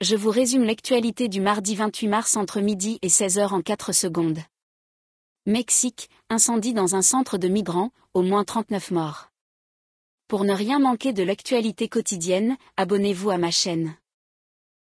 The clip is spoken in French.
je vous résume l'actualité du mardi 28 mars entre midi et 16h en 4 secondes. Mexique, incendie dans un centre de migrants, au moins 39 morts. Pour ne rien manquer de l'actualité quotidienne, abonnez-vous à ma chaîne.